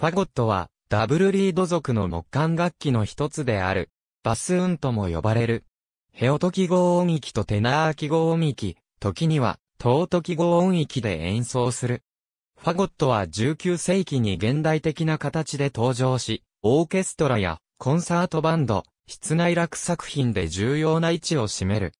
ファゴットは、ダブルリード族の木管楽器の一つである、バスーンとも呼ばれる。ヘオトキ号音域とテナーキ号音域、時には、トートキ号音域で演奏する。ファゴットは19世紀に現代的な形で登場し、オーケストラやコンサートバンド、室内楽作品で重要な位置を占める。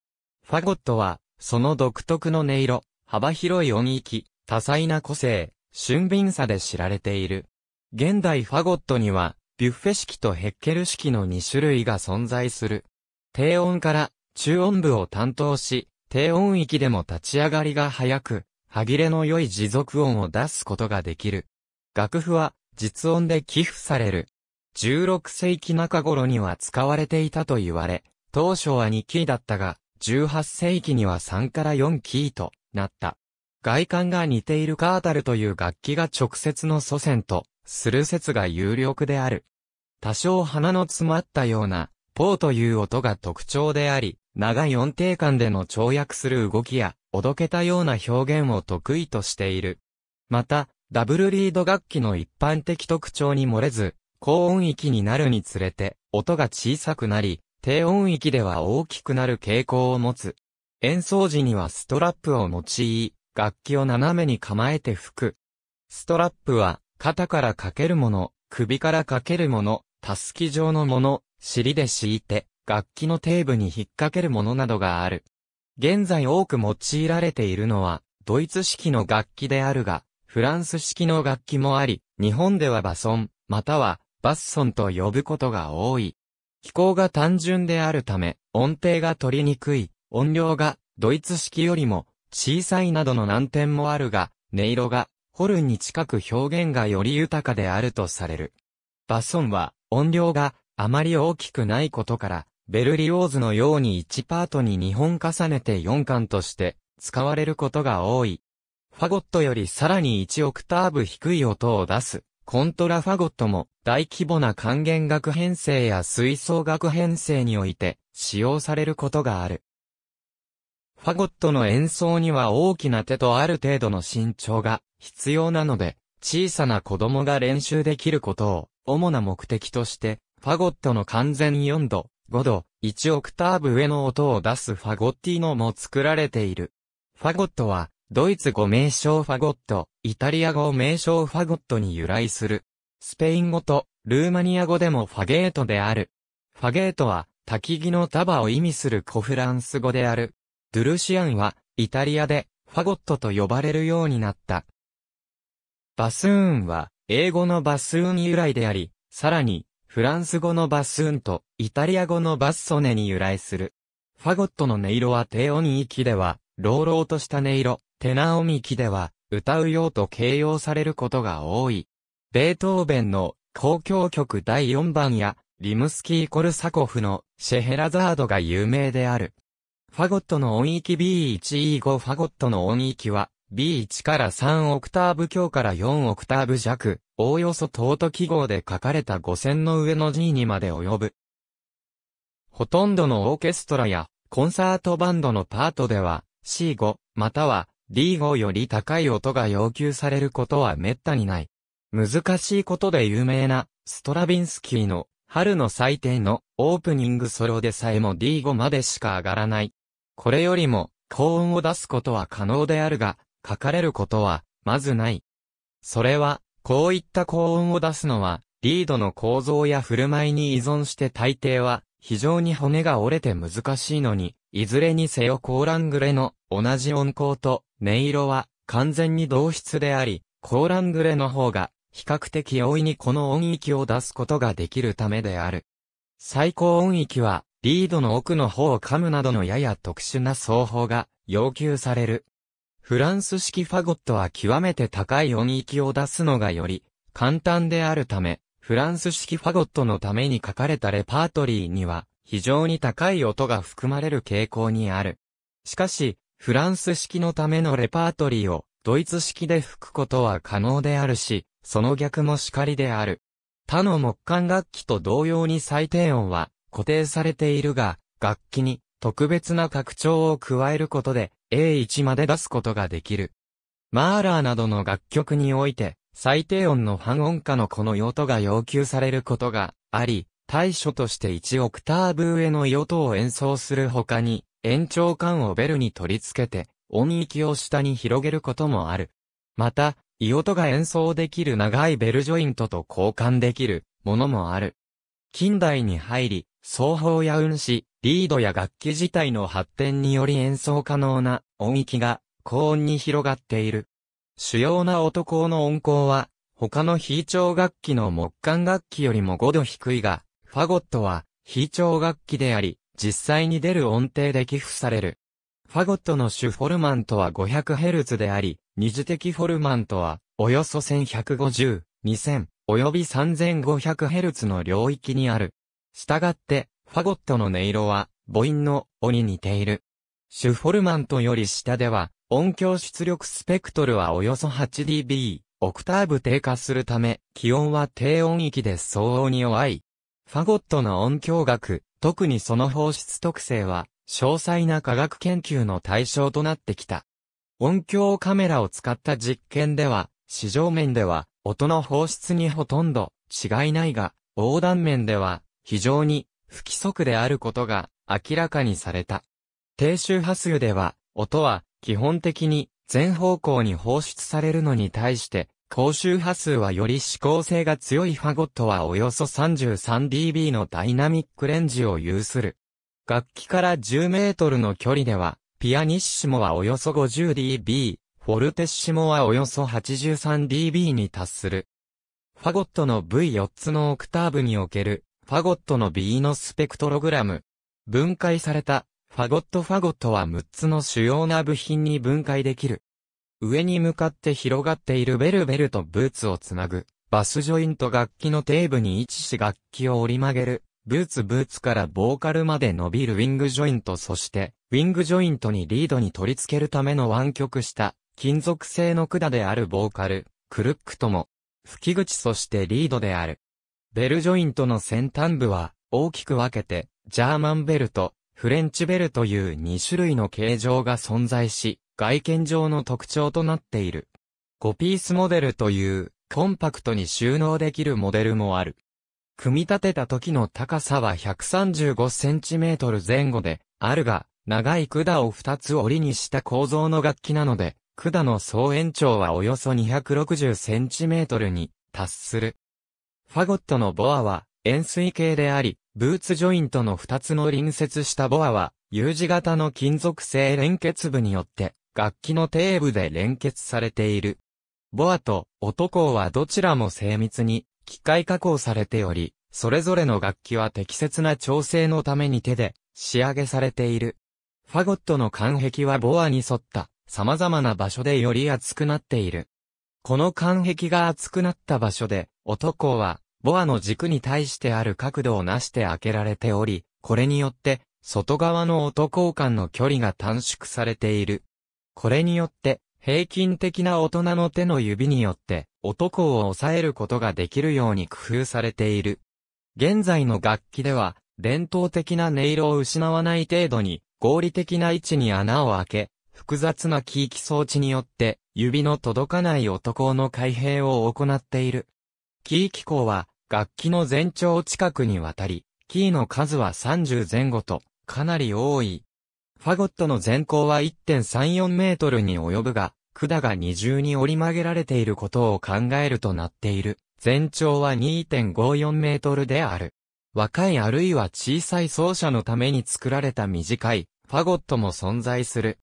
ファゴットは、その独特の音色、幅広い音域、多彩な個性、俊敏さで知られている。現代ファゴットには、ビュッフェ式とヘッケル式の2種類が存在する。低音から中音部を担当し、低音域でも立ち上がりが早く、歯切れの良い持続音を出すことができる。楽譜は実音で寄付される。16世紀中頃には使われていたと言われ、当初は2キーだったが、18世紀には3から4キーとなった。外観が似ているカータルという楽器が直接の祖先とする説が有力である。多少鼻の詰まったような、ポーという音が特徴であり、長い音程間での跳躍する動きや、おどけたような表現を得意としている。また、ダブルリード楽器の一般的特徴に漏れず、高音域になるにつれて、音が小さくなり、低音域では大きくなる傾向を持つ。演奏時にはストラップを用い、楽器を斜めに構えて吹く。ストラップは、肩からかけるもの、首からかけるもの、たすき状のもの、尻で敷いて、楽器のテーブに引っ掛けるものなどがある。現在多く用いられているのは、ドイツ式の楽器であるが、フランス式の楽器もあり、日本ではバソン、またはバッソンと呼ぶことが多い。気候が単純であるため、音程が取りにくい、音量がドイツ式よりも小さいなどの難点もあるが、音色がホルンに近く表現がより豊かであるとされる。バソンは音量があまり大きくないことから、ベルリオーズのように1パートに2本重ねて4巻として使われることが多い。ファゴットよりさらに1オクターブ低い音を出す。コントラファゴットも大規模な還元楽編成や吹奏楽編成において使用されることがある。ファゴットの演奏には大きな手とある程度の身長が必要なので、小さな子供が練習できることを、主な目的として、ファゴットの完全4度、5度、1オクターブ上の音を出すファゴッティーノも作られている。ファゴットは、ドイツ語名称ファゴット、イタリア語名称ファゴットに由来する。スペイン語と、ルーマニア語でもファゲートである。ファゲートは、焚き木の束を意味する古フランス語である。ドゥルシアンは、イタリアで、ファゴットと呼ばれるようになった。バスーンは、英語のバスーン由来であり、さらに、フランス語のバスーンと、イタリア語のバッソネに由来する。ファゴットの音色は低音域では、朗々とした音色、テナオミ域では、歌うようと形容されることが多い。ベートーベンの公共曲第4番や、リムスキー・コルサコフのシェヘラザードが有名である。ファゴットの音域 B1E5 ファゴットの音域は、B1 から3オクターブ強から4オクターブ弱、おおよそトート記号で書かれた5線の上の G にまで及ぶ。ほとんどのオーケストラやコンサートバンドのパートでは C5 または D5 より高い音が要求されることは滅多にない。難しいことで有名なストラビンスキーの春の最低のオープニングソロでさえも D5 までしか上がらない。これよりも高音を出すことは可能であるが、書かれることは、まずない。それは、こういった高音を出すのは、リードの構造や振る舞いに依存して大抵は、非常に骨が折れて難しいのに、いずれにせよコーラングレの同じ音高と音色は完全に同質であり、コーラングレの方が比較的容易にこの音域を出すことができるためである。最高音域はリードの奥の方を噛むなどのやや特殊な奏法が要求されるフランス式ファゴットは極めて高い音域を出すのがより簡単であるため、フランス式ファゴットのために書かれたレパートリーには非常に高い音が含まれる傾向にある。しかし、フランス式のためのレパートリーをドイツ式で吹くことは可能であるし、その逆もしかりである。他の木管楽器と同様に最低音は固定されているが、楽器に特別な拡張を加えることで A1 まで出すことができる。マーラーなどの楽曲において、最低音の半音下のこの用途が要求されることがあり、対処として1オクターブ上の用途を演奏する他に、延長感をベルに取り付けて、音域を下に広げることもある。また、イオトが演奏できる長いベルジョイントと交換できるものもある。近代に入り、奏法や運指、リードや楽器自体の発展により演奏可能な音域が高音に広がっている。主要な音高の音高は、他の非調楽器の木管楽器よりも5度低いが、ファゴットは非調楽器であり、実際に出る音程で寄付される。ファゴットの主フォルマントは 500Hz であり、二次的フォルマントは、およそ1150、2000、および 3500Hz の領域にある。したがって、ファゴットの音色は、母音の、おに似ている。シュフォルマントより下では、音響出力スペクトルはおよそ 8dB、オクターブ低下するため、気温は低音域で騒音に弱い。ファゴットの音響学、特にその放出特性は、詳細な科学研究の対象となってきた。音響カメラを使った実験では、市場面では、音の放出にほとんど違いないが、横断面では、非常に不規則であることが明らかにされた。低周波数では、音は基本的に全方向に放出されるのに対して、高周波数はより指向性が強いファゴットはおよそ 33dB のダイナミックレンジを有する。楽器から10メートルの距離では、ピアニッシモはおよそ 50dB、フォルテッシモはおよそ 83dB に達する。ファゴットの V4 つのオクターブにおけるファゴットの B のスペクトログラム。分解された、ファゴットファゴットは6つの主要な部品に分解できる。上に向かって広がっているベルベルとブーツをつなぐ、バスジョイント楽器の底部に位置し楽器を折り曲げる、ブーツブーツからボーカルまで伸びるウィングジョイントそして、ウィングジョイントにリードに取り付けるための湾曲した、金属製の管であるボーカル、クルックとも、吹き口そしてリードである。ベルジョイントの先端部は、大きく分けて、ジャーマンベルト、フレンチベルという2種類の形状が存在し、外見上の特徴となっている。5ピースモデルという、コンパクトに収納できるモデルもある。組み立てた時の高さは 135cm 前後で、あるが、長い管を2つ折りにした構造の楽器なので、管の総延長はおよそ 260cm に達する。ファゴットのボアは円錐形であり、ブーツジョイントの2つの隣接したボアは U 字型の金属製連結部によって楽器の底部で連結されている。ボアと音はどちらも精密に機械加工されており、それぞれの楽器は適切な調整のために手で仕上げされている。ファゴットの間壁はボアに沿った様々な場所でより厚くなっている。この間壁が厚くなった場所で、男は、ボアの軸に対してある角度をなして開けられており、これによって、外側の音交換の距離が短縮されている。これによって、平均的な大人の手の指によって、男を抑えることができるように工夫されている。現在の楽器では、伝統的な音色を失わない程度に、合理的な位置に穴を開け、複雑なキー機装置によって、指の届かない音の開閉を行っている。キー機構は、楽器の全長近くにわたり、キーの数は30前後と、かなり多い。ファゴットの全高は1.34メートルに及ぶが、管が二重に折り曲げられていることを考えるとなっている。全長は2.54メートルである。若いあるいは小さい奏者のために作られた短い、ファゴットも存在する。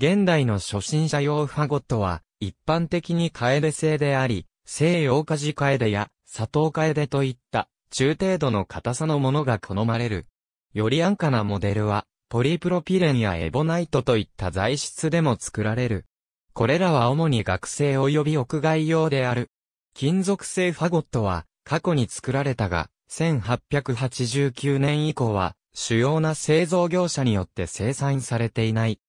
現代の初心者用ファゴットは、一般的にカエデ製であり、西洋カジカエデや砂糖カエデといった中程度の硬さのものが好まれる。より安価なモデルは、ポリプロピレンやエボナイトといった材質でも作られる。これらは主に学生及び屋外用である。金属製ファゴットは、過去に作られたが、1889年以降は、主要な製造業者によって生産されていない。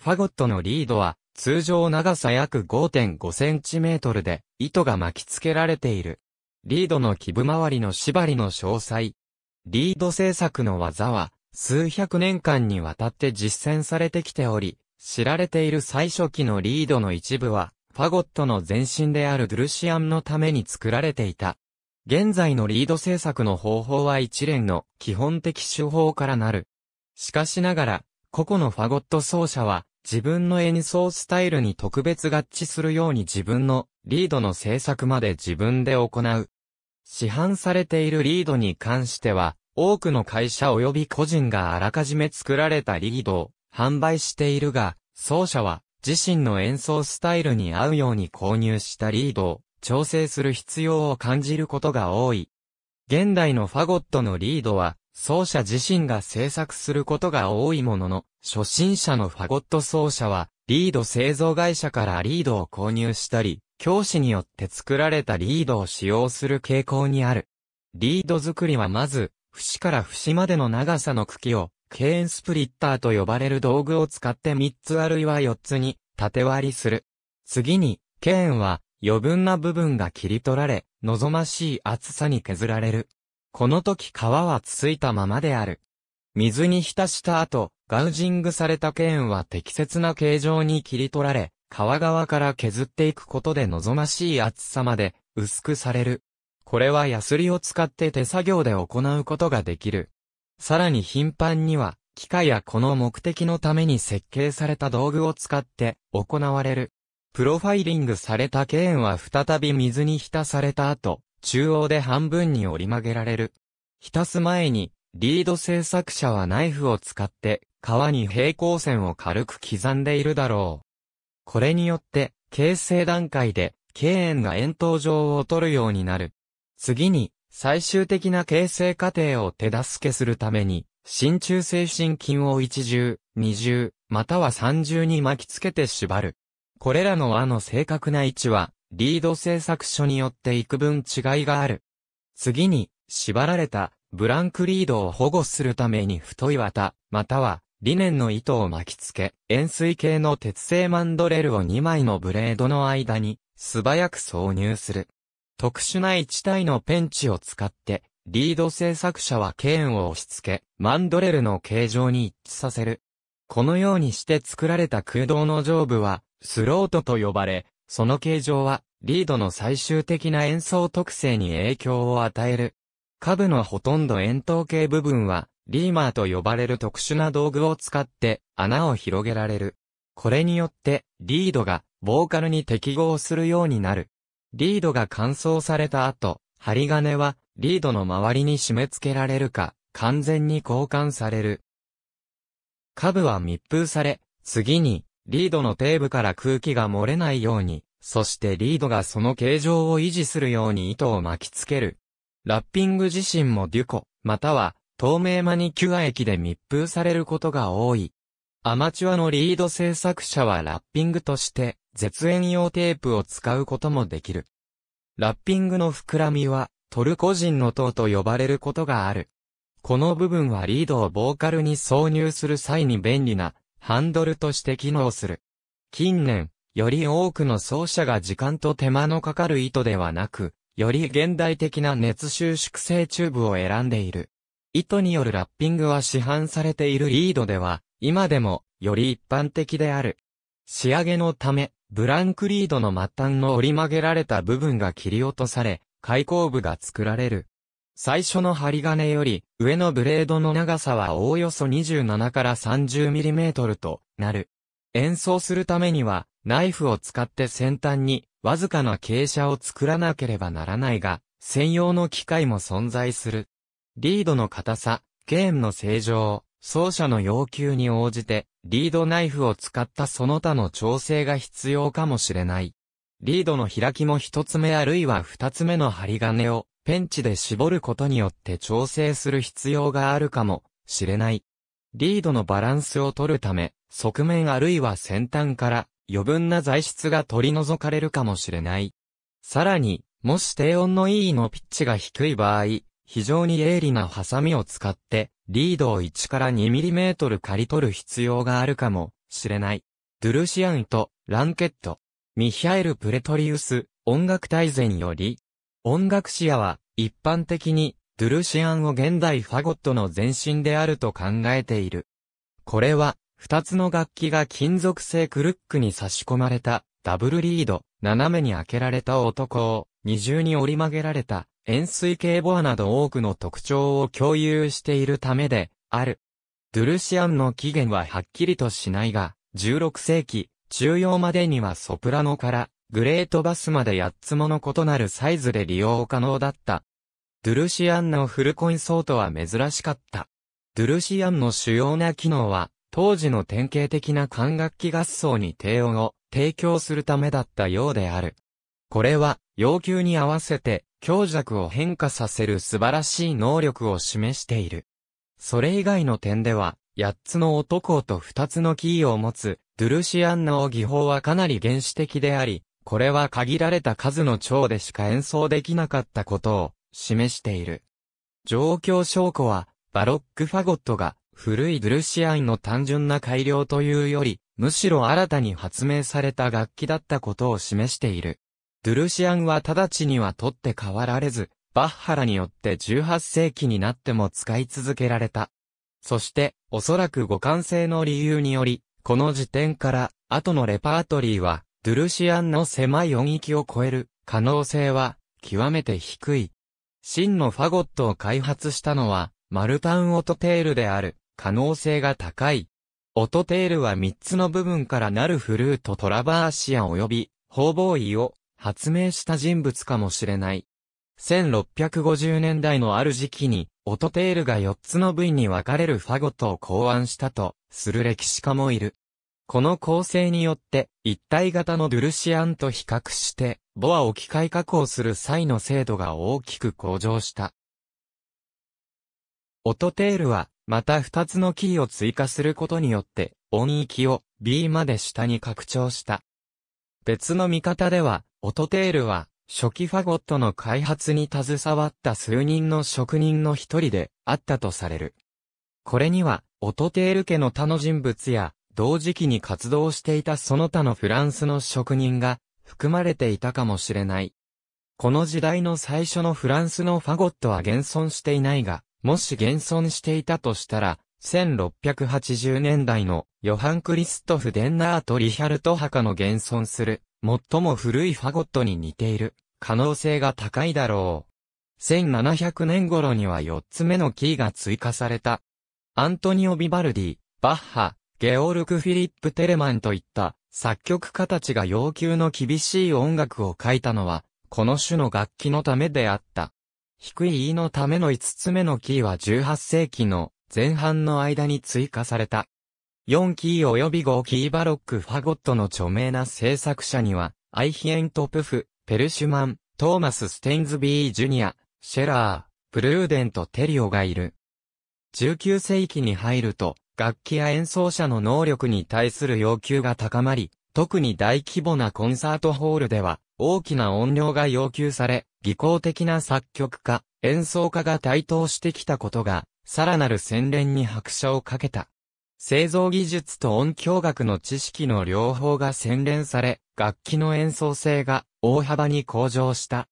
ファゴットのリードは、通常長さ約5.5センチメートルで、糸が巻き付けられている。リードの基部周りの縛りの詳細。リード制作の技は、数百年間にわたって実践されてきており、知られている最初期のリードの一部は、ファゴットの前身であるドゥルシアンのために作られていた。現在のリード制作の方法は一連の基本的手法からなる。しかしながら、個々のファゴット奏者は、自分の演奏スタイルに特別合致するように自分のリードの制作まで自分で行う。市販されているリードに関しては、多くの会社及び個人があらかじめ作られたリードを販売しているが、奏者は自身の演奏スタイルに合うように購入したリードを調整する必要を感じることが多い。現代のファゴットのリードは奏者自身が制作することが多いものの、初心者のファゴット奏者は、リード製造会社からリードを購入したり、教師によって作られたリードを使用する傾向にある。リード作りはまず、節から節までの長さの茎を、ケーンスプリッターと呼ばれる道具を使って3つあるいは4つに縦割りする。次に、ケーンは余分な部分が切り取られ、望ましい厚さに削られる。この時皮はつついたままである。水に浸した後、ガウジングされた剣は適切な形状に切り取られ、皮側から削っていくことで望ましい厚さまで薄くされる。これはヤスリを使って手作業で行うことができる。さらに頻繁には、機械やこの目的のために設計された道具を使って行われる。プロファイリングされた剣は再び水に浸された後、中央で半分に折り曲げられる。浸す前に、リード製作者はナイフを使って、皮に平行線を軽く刻んでいるだろう。これによって、形成段階で、経円が円筒状を取るようになる。次に、最終的な形成過程を手助けするために、真鍮精神筋を一重、二重、または三重に巻きつけて縛る。これらの輪の正確な位置は、リード製作所によって幾分違いがある。次に、縛られた、ブランクリードを保護するために太い綿、または、リネンの糸を巻きつけ、円錐形の鉄製マンドレルを2枚のブレードの間に、素早く挿入する。特殊な1体のペンチを使って、リード製作者はケーンを押し付け、マンドレルの形状に一致させる。このようにして作られた空洞の上部は、スロートと呼ばれ、その形状は、リードの最終的な演奏特性に影響を与える。下部のほとんど円筒形部分は、リーマーと呼ばれる特殊な道具を使って穴を広げられる。これによってリードがボーカルに適合するようになる。リードが乾燥された後、針金はリードの周りに締め付けられるか完全に交換される。下部は密封され、次にリードの底部から空気が漏れないように、そしてリードがその形状を維持するように糸を巻きつける。ラッピング自身もデュコ、または透明マニキュア液で密封されることが多い。アマチュアのリード製作者はラッピングとして絶縁用テープを使うこともできる。ラッピングの膨らみはトルコ人の塔と呼ばれることがある。この部分はリードをボーカルに挿入する際に便利なハンドルとして機能する。近年、より多くの奏者が時間と手間のかかる糸ではなく、より現代的な熱収縮性チューブを選んでいる。糸によるラッピングは市販されているリードでは、今でも、より一般的である。仕上げのため、ブランクリードの末端の折り曲げられた部分が切り落とされ、開口部が作られる。最初の針金より上のブレードの長さはおおよそ27から 30mm となる。演奏するためにはナイフを使って先端にわずかな傾斜を作らなければならないが、専用の機械も存在する。リードの硬さ、ゲームの正常、奏者の要求に応じて、リードナイフを使ったその他の調整が必要かもしれない。リードの開きも一つ目あるいは二つ目の針金をペンチで絞ることによって調整する必要があるかもしれない。リードのバランスを取るため、側面あるいは先端から余分な材質が取り除かれるかもしれない。さらに、もし低音の E のピッチが低い場合、非常に鋭利なハサミを使って、リードを1から 2mm 刈り取る必要があるかもしれない。ドゥルシアンとランケット、ミヒャエル・プレトリウス、音楽大全より、音楽史野は、一般的に、ドゥルシアンを現代ファゴットの前身であると考えている。これは、二つの楽器が金属製クルックに差し込まれた、ダブルリード、斜めに開けられた男を、二重に折り曲げられた、円錐形ボアなど多くの特徴を共有しているためで、ある。ドゥルシアンの起源ははっきりとしないが、16世紀、中央までにはソプラノからグレートバスまで8つもの異なるサイズで利用可能だった。ドゥルシアンのフルコインソートは珍しかった。ドゥルシアンの主要な機能は、当時の典型的な管楽器合奏に低音を提供するためだったようである。これは、要求に合わせて、強弱を変化させる素晴らしい能力を示している。それ以外の点では、8つの音と2つのキーを持つ、ドゥルシアンの技法はかなり原始的であり、これは限られた数の蝶でしか演奏できなかったことを示している。状況証拠は、バロックファゴットが古いドゥルシアンの単純な改良というより、むしろ新たに発明された楽器だったことを示している。ドゥルシアンは直ちには取って代わられず、バッハラによって18世紀になっても使い続けられた。そして、おそらく互換性の理由により、この時点から、後のレパートリーは、ドゥルシアンの狭い音域を超える可能性は極めて低い。真のファゴットを開発したのはマルタウン・オトテールである可能性が高い。オトテールは3つの部分からなるフルートトラバーシア及び方防衣を発明した人物かもしれない。1650年代のある時期に、オトテールが4つの部位に分かれるファゴットを考案したと、する歴史家もいる。この構成によって、一体型のドゥルシアンと比較して、ボアを機械加工する際の精度が大きく向上した。オトテールは、また二つのキーを追加することによって、音域を B まで下に拡張した。別の見方では、オトテールは、初期ファゴットの開発に携わった数人の職人の一人であったとされる。これには、オトテール家の他の人物や、同時期に活動していたその他のフランスの職人が含まれていたかもしれない。この時代の最初のフランスのファゴットは現存していないが、もし現存していたとしたら、1680年代のヨハン・クリストフ・デンナーとリヒャルト・墓の現存する最も古いファゴットに似ている可能性が高いだろう。1700年頃には4つ目のキーが追加された。アントニオ・ビバルディ、バッハ、ゲオルク・フィリップ・テレマンといった作曲家たちが要求の厳しい音楽を書いたのは、この種の楽器のためであった。低い E のための5つ目のキーは18世紀の前半の間に追加された。4キー及び5キーバロックファゴットの著名な制作者には、アイヒエント・プフ、ペルシュマン、トーマス・ステインズビー・ジュニア、シェラー、プルーデント・テリオがいる。19世紀に入ると、楽器や演奏者の能力に対する要求が高まり、特に大規模なコンサートホールでは、大きな音量が要求され、技巧的な作曲家、演奏家が台頭してきたことが、さらなる洗練に拍車をかけた。製造技術と音響学の知識の両方が洗練され、楽器の演奏性が大幅に向上した。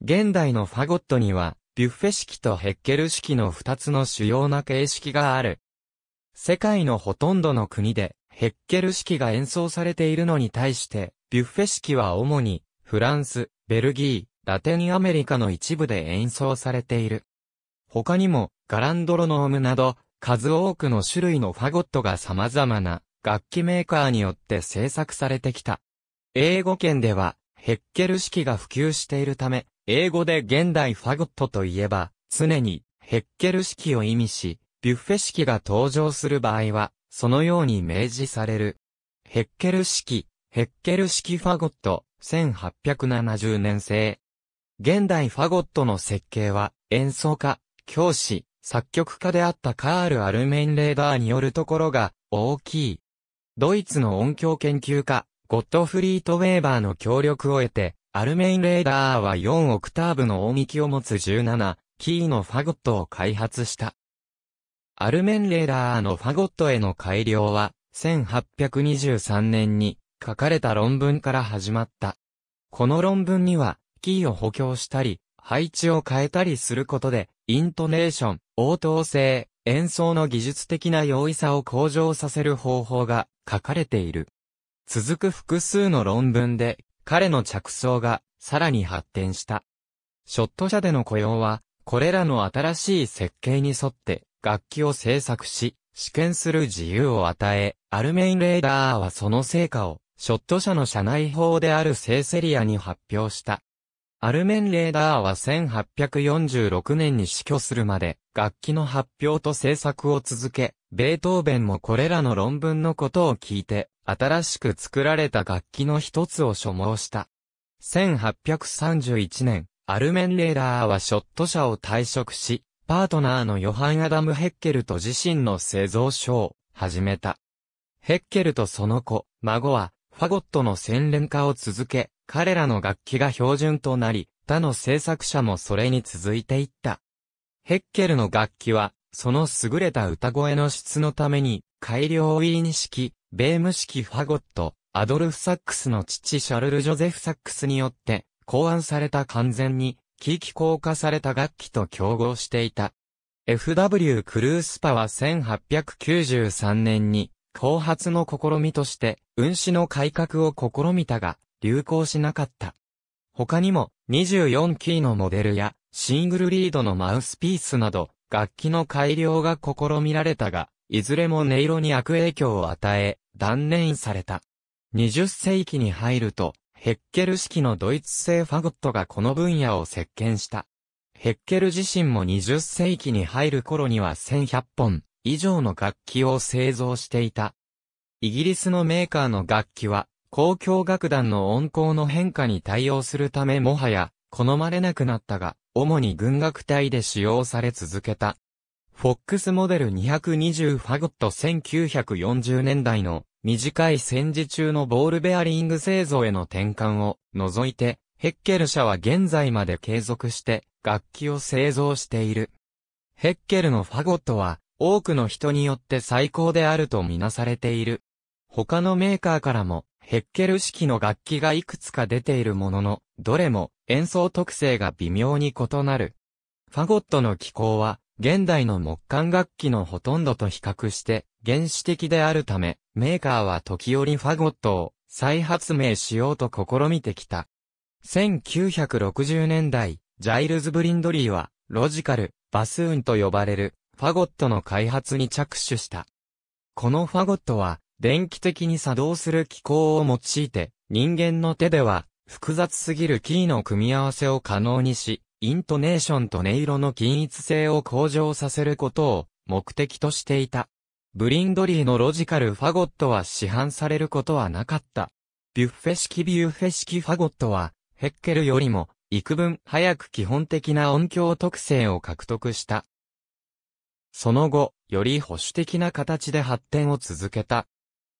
現代のファゴットには、ビュッフェ式とヘッケル式の二つの主要な形式がある。世界のほとんどの国でヘッケル式が演奏されているのに対して、ビュッフェ式は主にフランス、ベルギー、ラテンアメリカの一部で演奏されている。他にもガランドロノームなど数多くの種類のファゴットが様々な楽器メーカーによって制作されてきた。英語圏ではヘッケル式が普及しているため、英語で現代ファゴットといえば常にヘッケル式を意味し、ビュッフェ式が登場する場合は、そのように明示される。ヘッケル式、ヘッケル式ファゴット、1870年製。現代ファゴットの設計は、演奏家、教師、作曲家であったカール・アルメイン・レーダーによるところが大きい。ドイツの音響研究家、ゴットフリート・ウェーバーの協力を得て、アルメイン・レーダーは4オクターブの音域を持つ17、キーのファゴットを開発した。アルメンレーダーのファゴットへの改良は、1823年に書かれた論文から始まった。この論文には、キーを補強したり、配置を変えたりすることで、イントネーション、応答性、演奏の技術的な容易さを向上させる方法が書かれている。続く複数の論文で、彼の着想がさらに発展した。ショット社での雇用は、これらの新しい設計に沿って楽器を制作し、試験する自由を与え、アルメインレーダーはその成果を、ショット社の社内法であるセーセリアに発表した。アルメンレーダーは1846年に死去するまで、楽器の発表と制作を続け、ベートーベンもこれらの論文のことを聞いて、新しく作られた楽器の一つを所望した。1831年、アルメンレーダーはショット社を退職し、パートナーのヨハン・アダム・ヘッケルと自身の製造所を始めた。ヘッケルとその子、孫は、ファゴットの洗練化を続け、彼らの楽器が標準となり、他の制作者もそれに続いていった。ヘッケルの楽器は、その優れた歌声の質のために、改良ウィーン式、ベーム式ファゴット、アドルフ・サックスの父シャルル・ジョゼフ・サックスによって、考案された完全に機器硬化された楽器と競合していた。FW クルースパは1893年に、後発の試みとして、運指の改革を試みたが、流行しなかった。他にも、24キーのモデルや、シングルリードのマウスピースなど、楽器の改良が試みられたが、いずれも音色に悪影響を与え、断念された。20世紀に入ると、ヘッケル式のドイツ製ファゴットがこの分野を席巻した。ヘッケル自身も20世紀に入る頃には1100本以上の楽器を製造していた。イギリスのメーカーの楽器は、交響楽団の音高の変化に対応するためもはや、好まれなくなったが、主に軍楽隊で使用され続けた。フォックスモデル220ファゴット1940年代の短い戦時中のボールベアリング製造への転換を除いて、ヘッケル社は現在まで継続して楽器を製造している。ヘッケルのファゴットは多くの人によって最高であるとみなされている。他のメーカーからもヘッケル式の楽器がいくつか出ているものの、どれも演奏特性が微妙に異なる。ファゴットの機構は現代の木管楽器のほとんどと比較して原始的であるため、メーカーは時折ファゴットを再発明しようと試みてきた。1960年代、ジャイルズ・ブリンドリーは、ロジカル、バスーンと呼ばれる、ファゴットの開発に着手した。このファゴットは、電気的に作動する機構を用いて、人間の手では、複雑すぎるキーの組み合わせを可能にし、イントネーションと音色の均一性を向上させることを目的としていた。ブリンドリーのロジカルファゴットは市販されることはなかった。ビュッフェ式ビュッフェ式ファゴットは、ヘッケルよりも、幾分早く基本的な音響特性を獲得した。その後、より保守的な形で発展を続けた。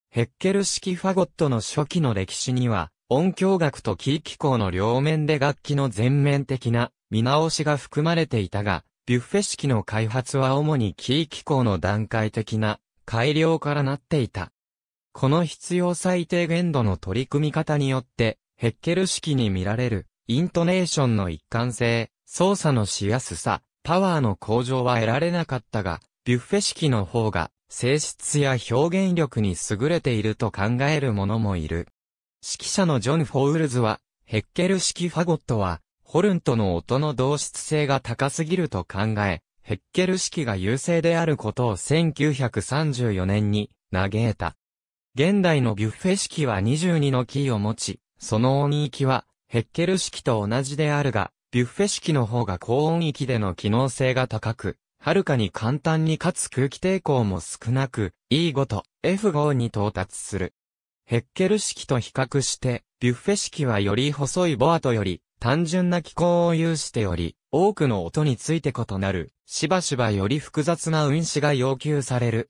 ヘッケル式ファゴットの初期の歴史には、音響学とキー機構の両面で楽器の全面的な見直しが含まれていたが、ビュッフェ式の開発は主にキー機構の段階的な改良からなっていた。この必要最低限度の取り組み方によって、ヘッケル式に見られる、イントネーションの一貫性、操作のしやすさ、パワーの向上は得られなかったが、ビュッフェ式の方が、性質や表現力に優れていると考える者もいる。指揮者のジョン・フォウルズは、ヘッケル式ファゴットは、ホルンとの音の同質性が高すぎると考え、ヘッケル式が優勢であることを1934年に嘆いた。現代のビュッフェ式は22のキーを持ち、その音域はヘッケル式と同じであるが、ビュッフェ式の方が高音域での機能性が高く、はるかに簡単にかつ空気抵抗も少なく、E5 と F5 に到達する。ヘッケル式と比較して、ビュッフェ式はより細いボアとより単純な気候を有しており、多くの音について異なる、しばしばより複雑な運指が要求される。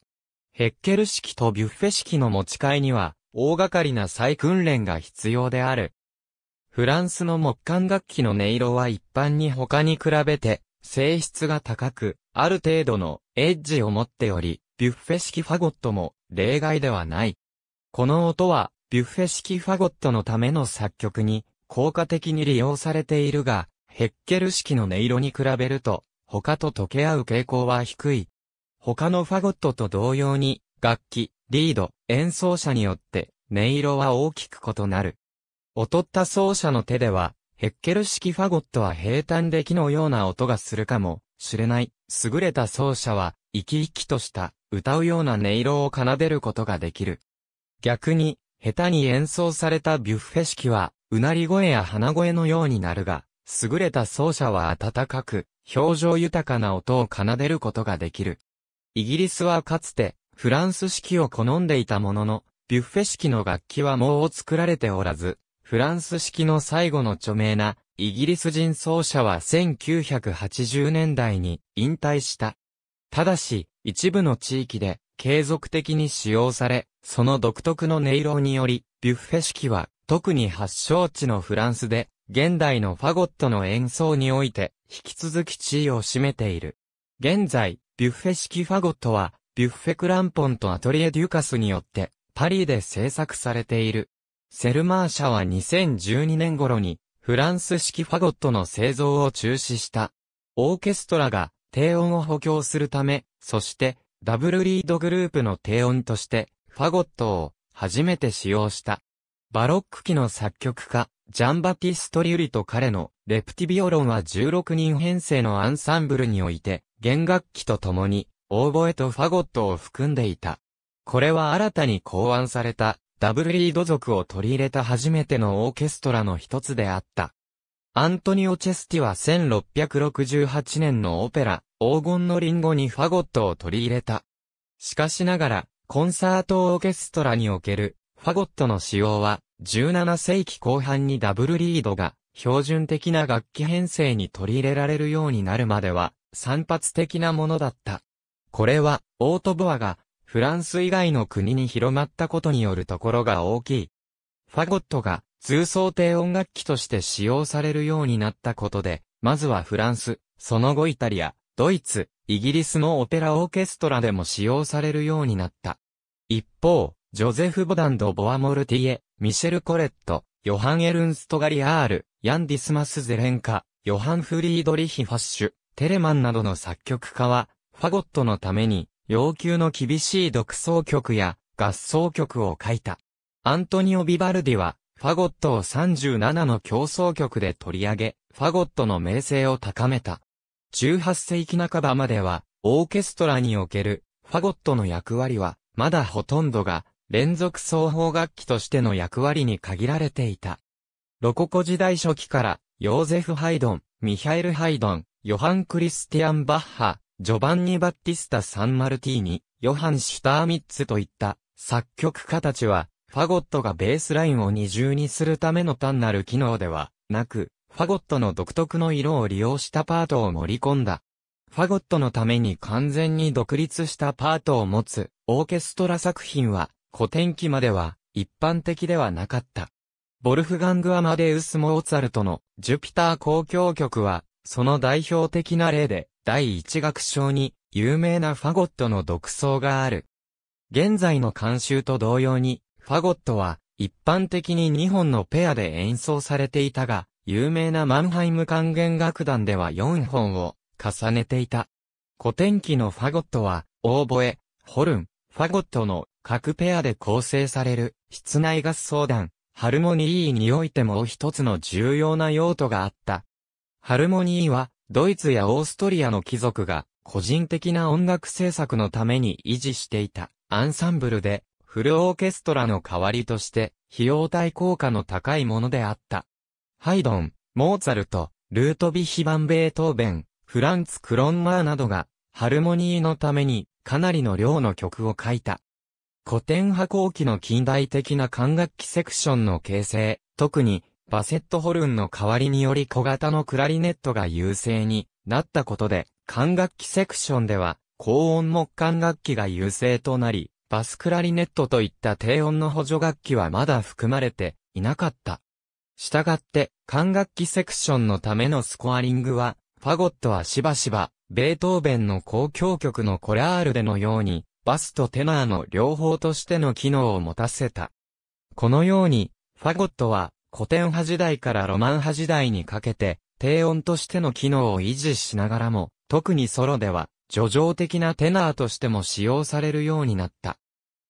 ヘッケル式とビュッフェ式の持ち替えには、大掛かりな再訓練が必要である。フランスの木管楽器の音色は一般に他に比べて、性質が高く、ある程度のエッジを持っており、ビュッフェ式ファゴットも例外ではない。この音は、ビュッフェ式ファゴットのための作曲に効果的に利用されているが、ヘッケル式の音色に比べると、他と溶け合う傾向は低い。他のファゴットと同様に、楽器、リード、演奏者によって、音色は大きく異なる。劣った奏者の手では、ヘッケル式ファゴットは平坦で木のような音がするかもしれない。優れた奏者は、生き生きとした、歌うような音色を奏でることができる。逆に、下手に演奏されたビュッフェ式は、うなり声や鼻声のようになるが、優れた奏者は温かく、表情豊かな音を奏でることができる。イギリスはかつて、フランス式を好んでいたものの、ビュッフェ式の楽器はもう作られておらず、フランス式の最後の著名な、イギリス人奏者は1980年代に引退した。ただし、一部の地域で継続的に使用され、その独特の音色により、ビュッフェ式は特に発祥地のフランスで、現代のファゴットの演奏において、引き続き地位を占めている。現在、ビュッフェ式ファゴットは、ビュッフェクランポンとアトリエ・デュカスによって、パリで制作されている。セルマー社は2012年頃に、フランス式ファゴットの製造を中止した。オーケストラが低音を補強するため、そしてダブルリードグループの低音としてファゴットを初めて使用した。バロック期の作曲家、ジャンバティストリュリと彼のレプティビオロンは16人編成のアンサンブルにおいて、弦楽器と共に、オーボエとファゴットを含んでいた。これは新たに考案された、ダブルリード族を取り入れた初めてのオーケストラの一つであった。アントニオ・チェスティは1668年のオペラ、黄金のリンゴにファゴットを取り入れた。しかしながら、コンサートオーケストラにおけるファゴットの使用は、17世紀後半にダブルリードが、標準的な楽器編成に取り入れられるようになるまでは、散発的なものだった。これは、オートボアが、フランス以外の国に広まったことによるところが大きい。ファゴットが、通奏低音楽器として使用されるようになったことで、まずはフランス、その後イタリア、ドイツ、イギリスのオペラオーケストラでも使用されるようになった。一方、ジョゼフ・ボダンド・ボア・モルティエ、ミシェル・コレット、ヨハン・エルンスト・ガリアール、ヤン・ディスマス・ゼレンカ、ヨハン・フリードリヒ・ファッシュ、テレマンなどの作曲家は、ファゴットのために、要求の厳しい独奏曲や合奏曲を書いた。アントニオ・ビバルディは、ファゴットを37の競争曲で取り上げ、ファゴットの名声を高めた。18世紀半ばまでは、オーケストラにおける、ファゴットの役割は、まだほとんどが、連続奏法楽器としての役割に限られていた。ロココ時代初期から、ヨーゼフ・ハイドン、ミハエル・ハイドン、ヨハン・クリスティアン・バッハ、ジョバンニ・バッティスタ・サンマルティーニ、ヨハン・シュターミッツといった作曲家たちは、ファゴットがベースラインを二重にするための単なる機能ではなく、ファゴットの独特の色を利用したパートを盛り込んだ。ファゴットのために完全に独立したパートを持つオーケストラ作品は古典期までは一般的ではなかった。ボルフガング・アマデウス・モーツァルトのジュピター交響曲は、その代表的な例で、第一楽章に有名なファゴットの独奏がある。現在の慣習と同様に、ファゴットは一般的に2本のペアで演奏されていたが、有名なマンハイム管弦楽団では4本を重ねていた。古典期のファゴットは、オーボエ、ホルン、ファゴットの各ペアで構成される室内合奏団、ハルモニーにおいても一つの重要な用途があった。ハルモニーは、ドイツやオーストリアの貴族が、個人的な音楽制作のために維持していたアンサンブルで、フルオーケストラの代わりとして、費用対効果の高いものであった。ハイドン、モーツァルト、ルートビヒバン・ベートーベン、フランツ・クロンマーなどが、ハルモニーのために、かなりの量の曲を書いた。古典派後期の近代的な管楽器セクションの形成、特にバセットホルンの代わりにより小型のクラリネットが優勢になったことで、管楽器セクションでは高音木管楽器が優勢となり、バスクラリネットといった低音の補助楽器はまだ含まれていなかった。したがって、管楽器セクションのためのスコアリングは、ファゴットはしばしば、ベートーベンの交響曲のコラールでのように、バスとテナーの両方としての機能を持たせた。このように、ファゴットは古典派時代からロマン派時代にかけて、低音としての機能を維持しながらも、特にソロでは、叙情的なテナーとしても使用されるようになった。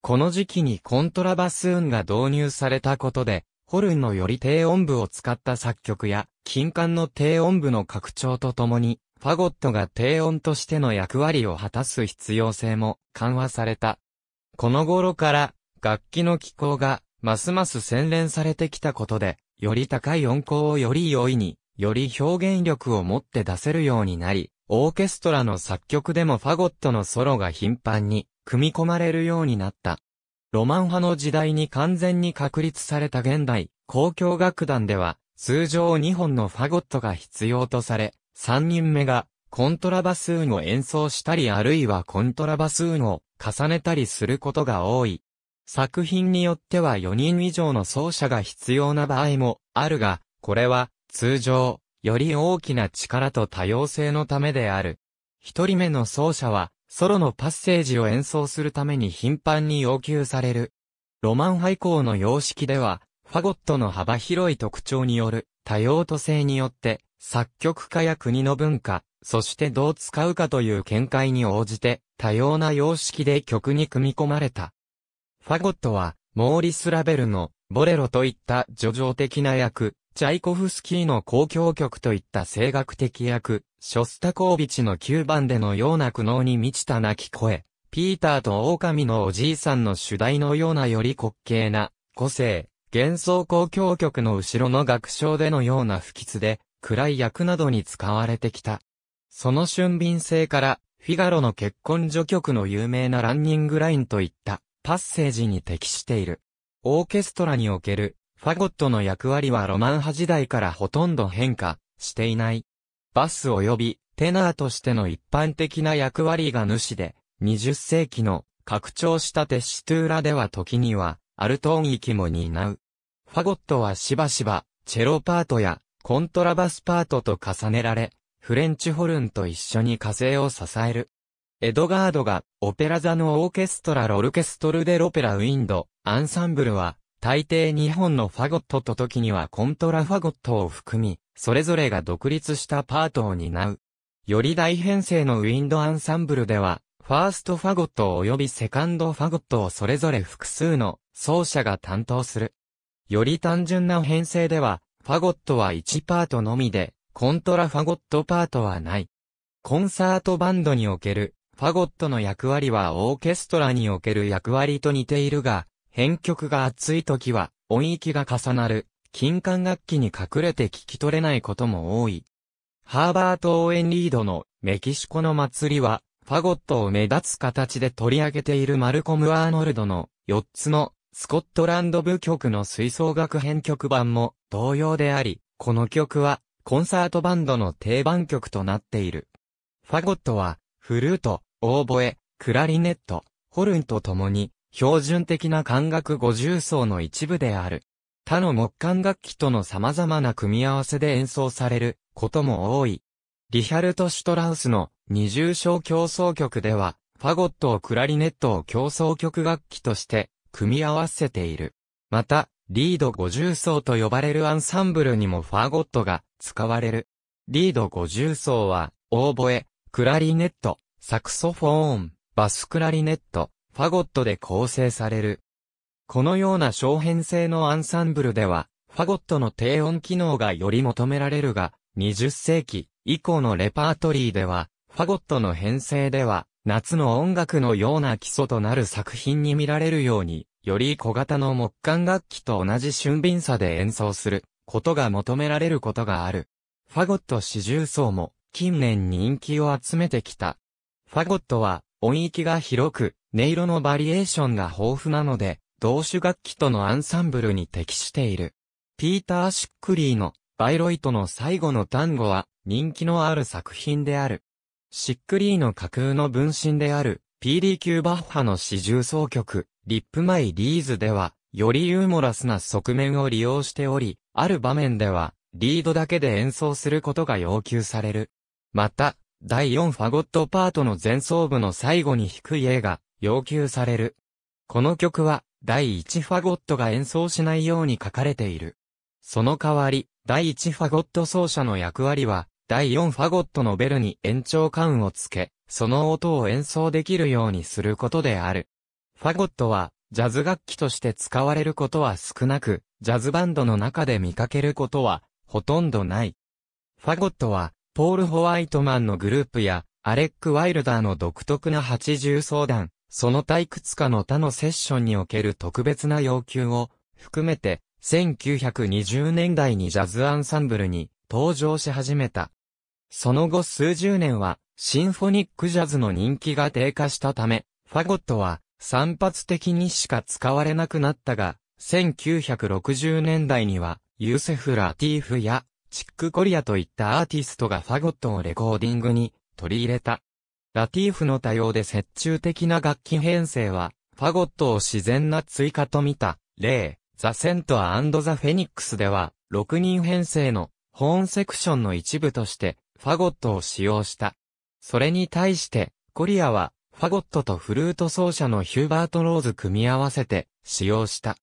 この時期にコントラバス運ンが導入されたことで、ホルンのより低音部を使った作曲や、金管の低音部の拡張とともに、ファゴットが低音としての役割を果たす必要性も緩和された。この頃から楽器の機構がますます洗練されてきたことで、より高い音高をより容易に、より表現力を持って出せるようになり、オーケストラの作曲でもファゴットのソロが頻繁に組み込まれるようになった。ロマン派の時代に完全に確立された現代、交響楽団では、通常2本のファゴットが必要とされ、3人目が、コントラバスーンを演奏したりあるいはコントラバスーンを重ねたりすることが多い。作品によっては4人以上の奏者が必要な場合もあるが、これは通常、より大きな力と多様性のためである。一人目の奏者は、ソロのパッセージを演奏するために頻繁に要求される。ロマン廃行の様式では、ファゴットの幅広い特徴による多様と性によって作曲家や国の文化、そしてどう使うかという見解に応じて、多様な様式で曲に組み込まれた。ファゴットは、モーリス・ラベルの、ボレロといった叙情的な役、チャイコフスキーの交響曲といった声楽的役、ショスタコービチの9番でのような苦悩に満ちた泣き声、ピーターと狼のおじいさんの主題のようなより滑稽な、個性、幻想交響曲の後ろの楽章でのような不吉で、暗い役などに使われてきた。その俊敏性から、フィガロの結婚序曲の有名なランニングラインといったパッセージに適している。オーケストラにおけるファゴットの役割はロマン派時代からほとんど変化していない。バス及びテナーとしての一般的な役割が主で、20世紀の拡張したテシトゥーラでは時にはアルトーン域も担う。ファゴットはしばしばチェロパートやコントラバスパートと重ねられ、フレンチホルンと一緒に火星を支える。エドガードが、オペラ座のオーケストラロルケストルデロペラウィンド、アンサンブルは、大抵2本のファゴットと時にはコントラファゴットを含み、それぞれが独立したパートを担う。より大編成のウィンドアンサンブルでは、ファーストファゴット及びセカンドファゴットをそれぞれ複数の奏者が担当する。より単純な編成では、ファゴットは1パートのみで、コントラファゴットパートはない。コンサートバンドにおける、ファゴットの役割はオーケストラにおける役割と似ているが、編曲が厚い時は、音域が重なる、金管楽器に隠れて聞き取れないことも多い。ハーバート・オーエン・リードのメキシコの祭りは、ファゴットを目立つ形で取り上げているマルコム・アーノルドの4つのスコットランド部局の吹奏楽編曲版も同様であり、この曲はコンサートバンドの定番曲となっている。ファゴットは、フルート、オーボエ、クラリネット、ホルンと共に、標準的な管楽五重奏の一部である。他の木管楽器との様々な組み合わせで演奏されることも多い。リヒャルト・シュトラウスの二重小競争曲では、ファゴットをクラリネットを競争曲楽器として組み合わせている。また、リード50層と呼ばれるアンサンブルにもファゴットが使われる。リード50層は、オーボエ、クラリネット、サクソフォーン、バスクラリネット、ファゴットで構成される。このような小編成のアンサンブルでは、ファゴットの低音機能がより求められるが、20世紀以降のレパートリーでは、ファゴットの編成では、夏の音楽のような基礎となる作品に見られるように、より小型の木管楽器と同じ俊敏さで演奏することが求められることがある。ファゴット四重奏も近年人気を集めてきた。ファゴットは音域が広く、音色のバリエーションが豊富なので、同種楽器とのアンサンブルに適している。ピーター・シュックリーのバイロイトの最後の単語は人気のある作品である。シックリーの架空の分身である PDQ バッハの四重奏曲、リップマイリーズでは、よりユーモラスな側面を利用しており、ある場面では、リードだけで演奏することが要求される。また、第4ファゴットパートの前奏部の最後に低い絵が要求される。この曲は、第1ファゴットが演奏しないように書かれている。その代わり、第1ファゴット奏者の役割は、第4ファゴットのベルに延長管をつけ、その音を演奏できるようにすることである。ファゴットは、ジャズ楽器として使われることは少なく、ジャズバンドの中で見かけることは、ほとんどない。ファゴットは、ポール・ホワイトマンのグループや、アレック・ワイルダーの独特な80相談、その退屈かの他のセッションにおける特別な要求を、含めて、1920年代にジャズアンサンブルに登場し始めた。その後数十年は、シンフォニックジャズの人気が低下したため、ファゴットは散発的にしか使われなくなったが、1960年代には、ユーセフ・ラティーフや、チック・コリアといったアーティストがファゴットをレコーディングに取り入れた。ラティーフの多様で折衷的な楽器編成は、ファゴットを自然な追加と見た、例、ザ・セント・アンド・ザ・フェニックスでは、6人編成のホーンセクションの一部として、ファゴットを使用した。それに対して、コリアは、ファゴットとフルート奏者のヒューバート・ローズ組み合わせて使用した。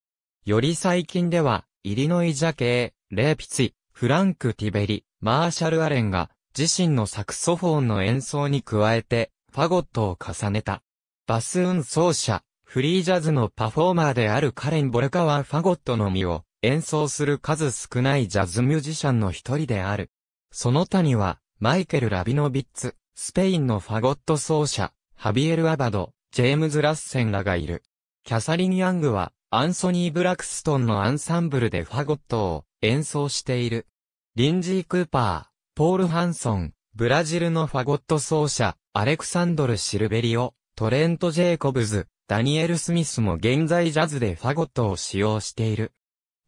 より最近では、イリノイ・ジャケー、レーピツィ、フランク・ティベリ、マーシャル・アレンが、自身のサクソフォンの演奏に加えて、ファゴットを重ねた。バスーン奏者、フリージャズのパフォーマーであるカレン・ボルカはファゴットのみを演奏する数少ないジャズミュージシャンの一人である。その他には、マイケル・ラビノビッツ、スペインのファゴット奏者、ハビエル・アバド、ジェームズ・ラッセンらがいる。キャサリン・ヤングは、アンソニー・ブラクストンのアンサンブルでファゴットを演奏している。リンジー・クーパー、ポール・ハンソン、ブラジルのファゴット奏者、アレクサンドル・シルベリオ、トレント・ジェイコブズ、ダニエル・スミスも現在ジャズでファゴットを使用している。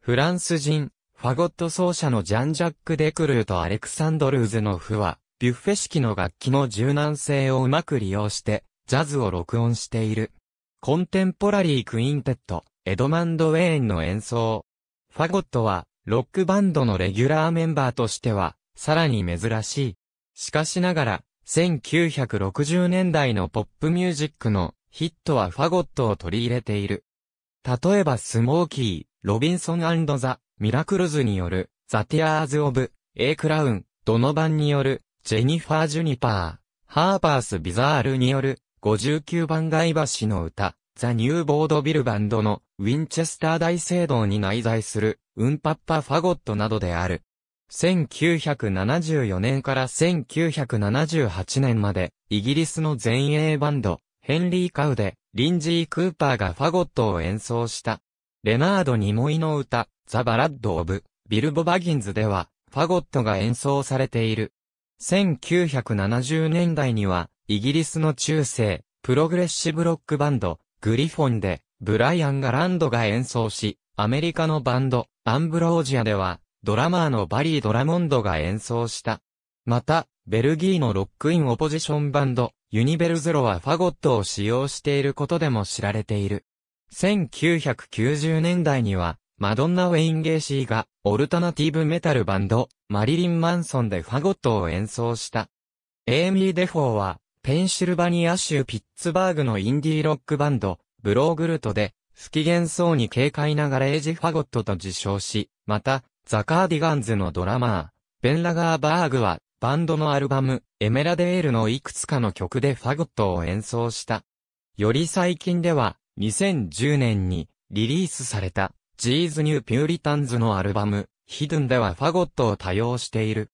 フランス人、ファゴット奏者のジャン・ジャック・デクルーとアレクサンドルーズの譜は、ビュッフェ式の楽器の柔軟性をうまく利用して、ジャズを録音している。コンテンポラリー・クインテット、エドマンド・ウェーンの演奏。ファゴットは、ロックバンドのレギュラーメンバーとしては、さらに珍しい。しかしながら、1960年代のポップミュージックのヒットはファゴットを取り入れている。例えばスモーキー、ロビンソンザ・ミラクルズによる、ザ・ティアーズ・オブ・エイ・クラウン、ドノバンによる、ジェニファー・ジュニパー、ハーパース・ビザールによる、59番街橋の歌、ザ・ニュー・ボード・ビルバンドの、ウィンチェスター大聖堂に内在する、ウンパッパ・ファゴットなどである。1974年から1978年まで、イギリスの前衛バンド、ヘンリー・カウで、リンジー・クーパーがファゴットを演奏したレナード・ニモイの歌、ザ・バラッド・オブ、ビルボ・バギンズでは、ファゴットが演奏されている。1970年代には、イギリスの中世、プログレッシブロックバンド、グリフォンで、ブライアン・ガランドが演奏し、アメリカのバンド、アンブロージアでは、ドラマーのバリー・ドラモンドが演奏した。また、ベルギーのロックインオポジションバンド、ユニベルゼロはファゴットを使用していることでも知られている。1990年代には、マドンナ・ウェイン・ゲイシーが、オルタナティブメタルバンド、マリリン・マンソンでファゴットを演奏した。エイミー・デフォーは、ペンシルバニア州ピッツバーグのインディーロックバンド、ブローグルトで、不機嫌そうに軽快なガレージファゴットと自称し、また、ザ・カーディガンズのドラマー、ベンラガーバーグは、バンドのアルバム、エメラデールのいくつかの曲でファゴットを演奏した。より最近では、2010年にリリースされた、ジーズニューピューリタンズのアルバム、ヒドゥンではファゴットを多用している。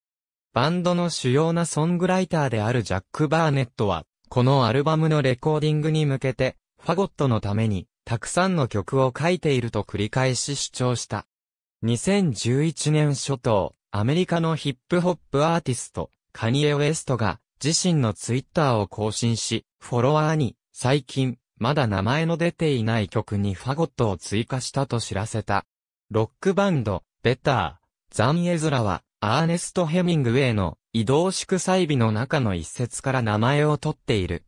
バンドの主要なソングライターであるジャック・バーネットは、このアルバムのレコーディングに向けて、ファゴットのために、たくさんの曲を書いていると繰り返し主張した。2011年初頭、アメリカのヒップホップアーティスト、カニエ・ウエストが、自身のツイッターを更新し、フォロワーに、最近、まだ名前の出ていない曲にファゴットを追加したと知らせた。ロックバンド、ベター、ザン・エズラは、アーネスト・ヘミングウェイの移動祝祭日の中の一節から名前を取っている。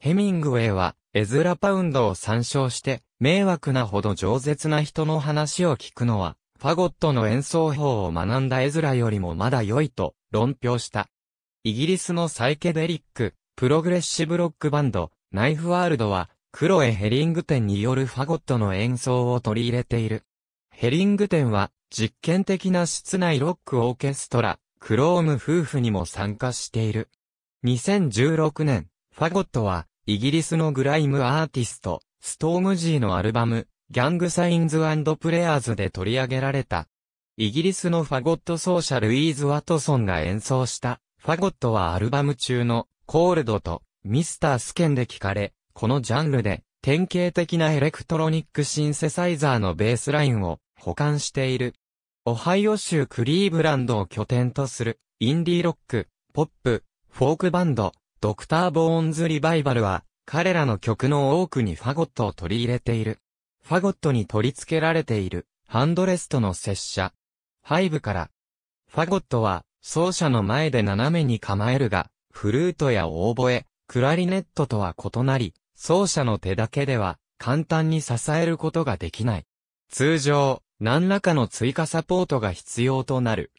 ヘミングウェイは、エズラ・パウンドを参照して、迷惑なほど饒舌な人の話を聞くのは、ファゴットの演奏法を学んだエズラよりもまだ良いと論評した。イギリスのサイケデリック、プログレッシブロックバンド、ナイフワールドは、クロエ・ヘリングテンによるファゴットの演奏を取り入れている。ヘリングテンは実験的な室内ロックオーケストラ、クローム夫婦にも参加している。2016年、ファゴットはイギリスのグライムアーティスト、ストームジーのアルバム、ギャングサインズプレアーズで取り上げられた。イギリスのファゴット奏者ルイーズ・ワトソンが演奏した、ファゴットはアルバム中の、コールドと、ミスター・スケンで聴かれ、このジャンルで、典型的なエレクトロニックシンセサイザーのベースラインを保管している。オハイオ州クリーブランドを拠点とする、インディーロック、ポップ、フォークバンド、ドクター・ボーンズ・リバイバルは、彼らの曲の多くにファゴットを取り入れている。ファゴットに取り付けられている、ハンドレストの拙者。ハイブから。ファゴットは、奏者の前で斜めに構えるが、フルートやオーボエ、クラリネットとは異なり、奏者の手だけでは簡単に支えることができない。通常、何らかの追加サポートが必要となる。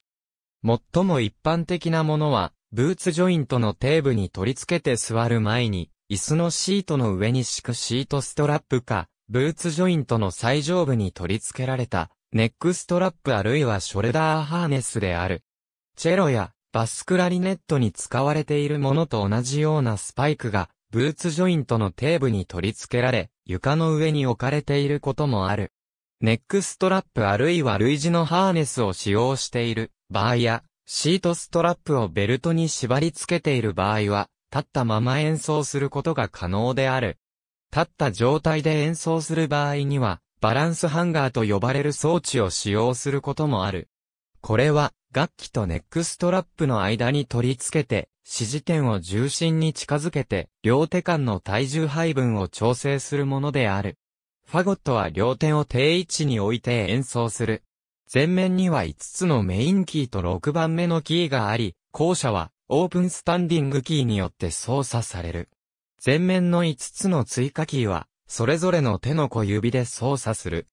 最も一般的なものは、ブーツジョイントの底部に取り付けて座る前に、椅子のシートの上に敷くシートストラップか、ブーツジョイントの最上部に取り付けられた、ネックストラップあるいはショルダーハーネスである。チェロやバスクラリネットに使われているものと同じようなスパイクが、ブーツジョイントの底部に取り付けられ、床の上に置かれていることもある。ネックストラップあるいは類似のハーネスを使用している場合や、シートストラップをベルトに縛り付けている場合は、立ったまま演奏することが可能である。立った状態で演奏する場合には、バランスハンガーと呼ばれる装置を使用することもある。これは、楽器とネックストラップの間に取り付けて、指示点を重心に近づけて、両手間の体重配分を調整するものである。ファゴットは両手を定位置に置いて演奏する。前面には5つのメインキーと6番目のキーがあり、後者はオープンスタンディングキーによって操作される。前面の5つの追加キーは、それぞれの手の小指で操作する。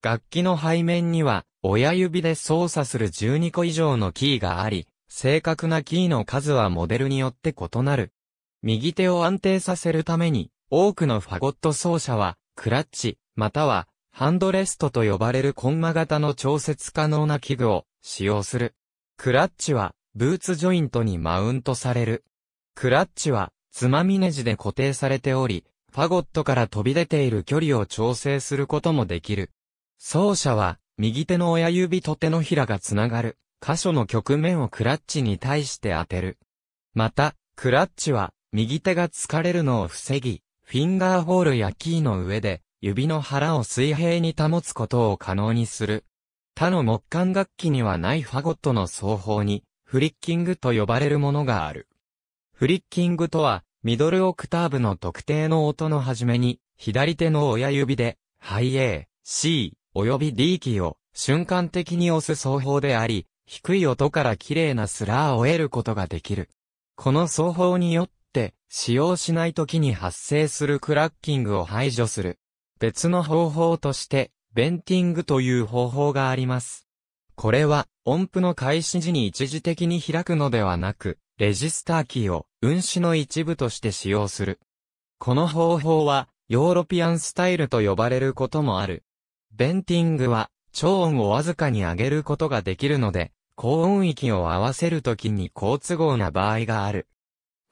楽器の背面には、親指で操作する12個以上のキーがあり、正確なキーの数はモデルによって異なる。右手を安定させるために、多くのファゴット奏者は、クラッチ、または、ハンドレストと呼ばれるコンマ型の調節可能な器具を使用する。クラッチは、ブーツジョイントにマウントされる。クラッチは、つまみネジで固定されており、ファゴットから飛び出ている距離を調整することもできる。奏者は、右手の親指と手のひらがつながる、箇所の局面をクラッチに対して当てる。また、クラッチは、右手が疲れるのを防ぎ、フィンガーホールやキーの上で、指の腹を水平に保つことを可能にする。他の木管楽器にはないファゴットの奏法に、フリッキングと呼ばれるものがある。フリッキングとは、ミドルオクターブの特定の音の始めに、左手の親指で、ハイ A、C、及びリーキを瞬間的に押す奏法であり、低い音から綺麗なスラーを得ることができる。この奏法によって、使用しない時に発生するクラッキングを排除する。別の方法として、ベンティングという方法があります。これは、音符の開始時に一時的に開くのではなく、レジスターキーを運指の一部として使用する。この方法は、ヨーロピアンスタイルと呼ばれることもある。ベンティングは、超音をわずかに上げることができるので、高音域を合わせるときに好都合な場合がある。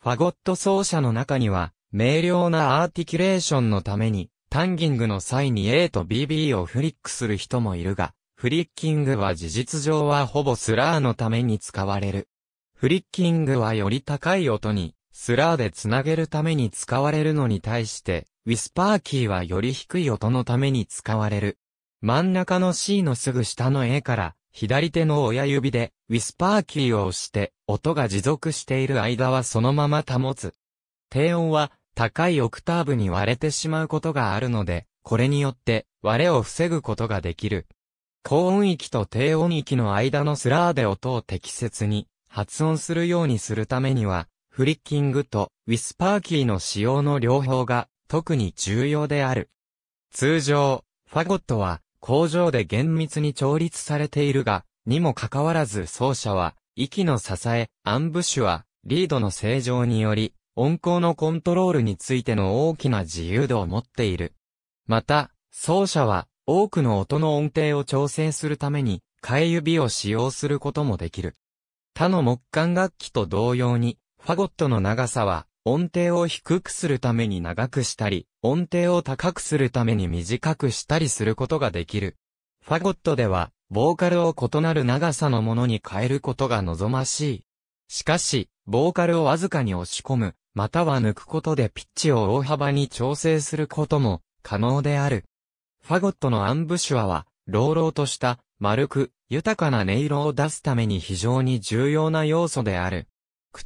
ファゴット奏者の中には、明瞭なアーティキュレーションのために、タンギングの際に A と BB をフリックする人もいるが、フリッキングは事実上はほぼスラーのために使われる。フリッキングはより高い音に、スラーでつなげるために使われるのに対して、ウィスパーキーはより低い音のために使われる。真ん中の C のすぐ下の A から、左手の親指で、ウィスパーキーを押して、音が持続している間はそのまま保つ。低音は、高いオクターブに割れてしまうことがあるので、これによって割れを防ぐことができる。高音域と低音域の間のスラーで音を適切に発音するようにするためには、フリッキングとウィスパーキーの使用の両方が特に重要である。通常、ファゴットは工場で厳密に調律されているが、にもかかわらず奏者は、息の支え、アンブッシュは、リードの正常により、音高のコントロールについての大きな自由度を持っている。また、奏者は、多くの音の音程を調整するために、替え指を使用することもできる。他の木管楽器と同様に、ファゴットの長さは、音程を低くするために長くしたり、音程を高くするために短くしたりすることができる。ファゴットでは、ボーカルを異なる長さのものに変えることが望ましい。しかし、ボーカルをわずかに押し込む、または抜くことでピッチを大幅に調整することも可能である。ファゴットのアンブシュアは、朗々とした、丸く、豊かな音色を出すために非常に重要な要素である。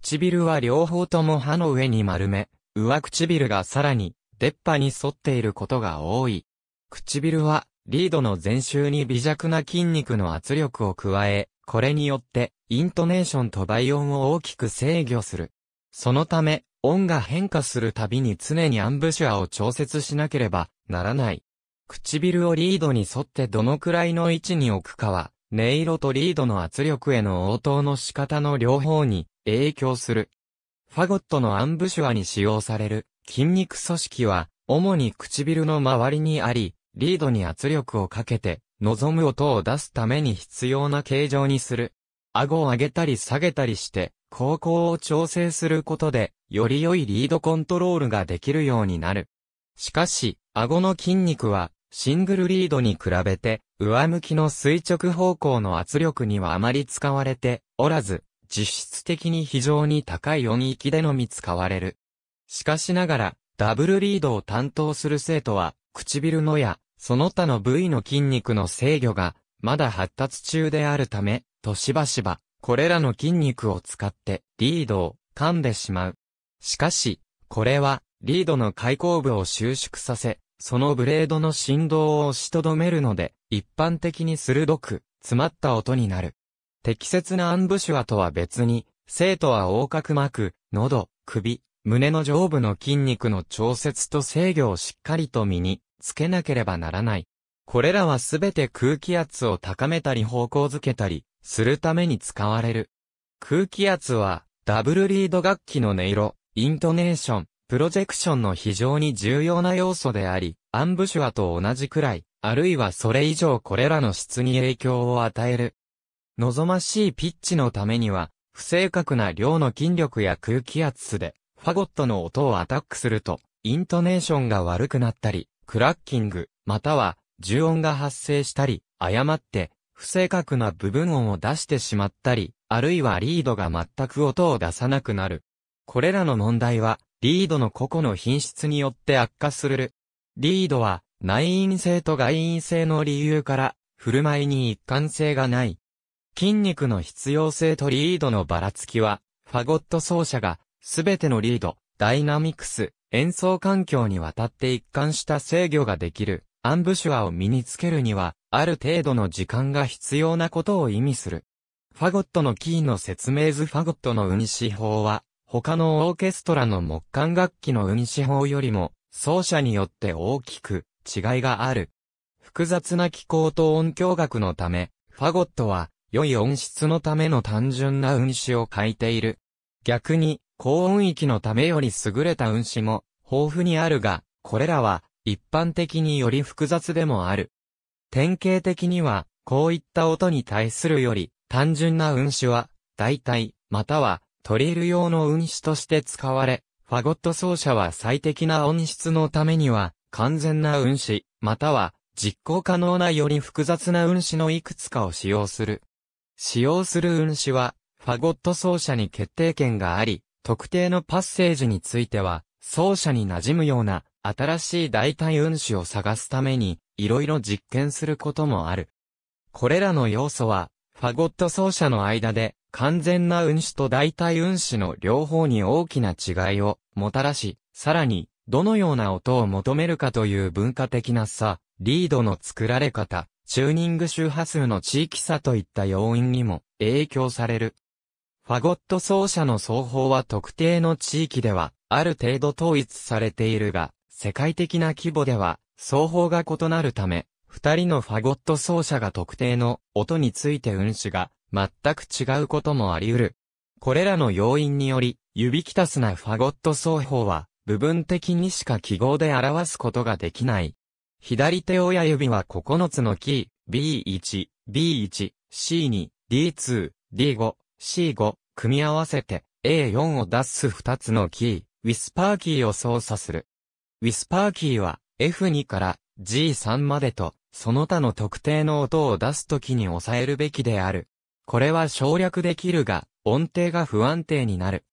唇は両方とも歯の上に丸め、上唇がさらに出っ歯に沿っていることが多い。唇はリードの前周に微弱な筋肉の圧力を加え、これによってイントネーションと倍音を大きく制御する。そのため、音が変化するたびに常にアンブシュアを調節しなければならない。唇をリードに沿ってどのくらいの位置に置くかは、音色とリードの圧力への応答の仕方の両方に影響する。ファゴットのアンブシュアに使用される筋肉組織は、主に唇の周りにあり、リードに圧力をかけて、望む音を出すために必要な形状にする。顎を上げたり下げたりして、高校を調整することで、より良いリードコントロールができるようになる。しかし、顎の筋肉は、シングルリードに比べて、上向きの垂直方向の圧力にはあまり使われておらず、実質的に非常に高い音域でのみ使われる。しかしながら、ダブルリードを担当する生徒は、唇のや、その他の部位の筋肉の制御が、まだ発達中であるため、としばしば、これらの筋肉を使って、リードを噛んでしまう。しかし、これは、リードの開口部を収縮させ、そのブレードの振動を押しとどめるので、一般的に鋭く、詰まった音になる。適切なアンブシュアとは別に、生徒は横隔膜、喉、首、胸の上部の筋肉の調節と制御をしっかりと身につけなければならない。これらはすべて空気圧を高めたり方向づけたりするために使われる。空気圧はダブルリード楽器の音色、イントネーション、プロジェクションの非常に重要な要素であり、アンブシュアと同じくらい、あるいはそれ以上これらの質に影響を与える望ましいピッチのためには、不正確な量の筋力や空気圧で、ファゴットの音をアタックすると、イントネーションが悪くなったり、クラッキング、または、重音が発生したり、誤って、不正確な部分音を出してしまったり、あるいはリードが全く音を出さなくなる。これらの問題は、リードの個々の品質によって悪化する。リードは、内因性と外因性の理由から、振る舞いに一貫性がない。筋肉の必要性とリードのばらつきは、ファゴット奏者が、すべてのリード、ダイナミクス、演奏環境にわたって一貫した制御ができる、アンブシュアを身につけるには、ある程度の時間が必要なことを意味する。ファゴットのキーの説明図ファゴットの運指法は、他のオーケストラの木管楽器の運指法よりも、奏者によって大きく違いがある。複雑な気候と音響学のため、ファゴットは良い音質のための単純な運指を書いている。逆に、高音域のためより優れた運指も豊富にあるが、これらは一般的により複雑でもある。典型的には、こういった音に対するより単純な運指は、代替、またはトリル用の運指として使われ、ファゴット奏者は最適な音質のためには、完全な運指、または実行可能なより複雑な運指のいくつかを使用する。使用する運指は、ファゴット奏者に決定権があり、特定のパッセージについては、奏者に馴染むような新しい代替運指を探すために、いろいろ実験することもある。これらの要素は、ファゴット奏者の間で、完全な運指と代替運指の両方に大きな違いをもたらし、さらに、どのような音を求めるかという文化的な差、リードの作られ方、チューニング周波数の地域差といった要因にも影響される。ファゴット奏者の奏法は特定の地域ではある程度統一されているが、世界的な規模では奏法が異なるため、二人のファゴット奏者が特定の音について運指が全く違うこともあり得る。これらの要因により、指きたすなファゴット奏法は部分的にしか記号で表すことができない。左手親指は9つのキー、B1、B1、C2、D2、D5、C5、組み合わせて A4 を出す2つのキー、ウィスパーキーを操作する。ウィスパーキーは F2 から G3 までと、その他の特定の音を出すときに抑えるべきである。これは省略できるが、音程が不安定になる。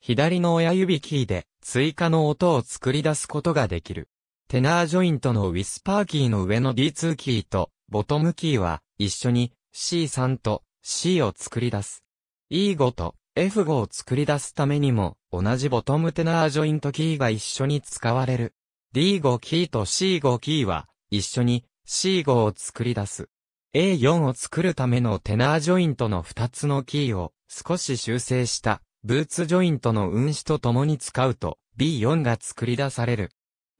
左の親指キーで追加の音を作り出すことができる。テナージョイントのウィスパーキーの上の D2 キーとボトムキーは一緒に C3 と C を作り出す。E5 と F5 を作り出すためにも同じボトムテナージョイントキーが一緒に使われる。D5 キーと C5 キーは一緒に C5 を作り出す。A4 を作るためのテナージョイントの2つのキーを少し修正したブーツジョイントの運指と共に使うと B4 が作り出される。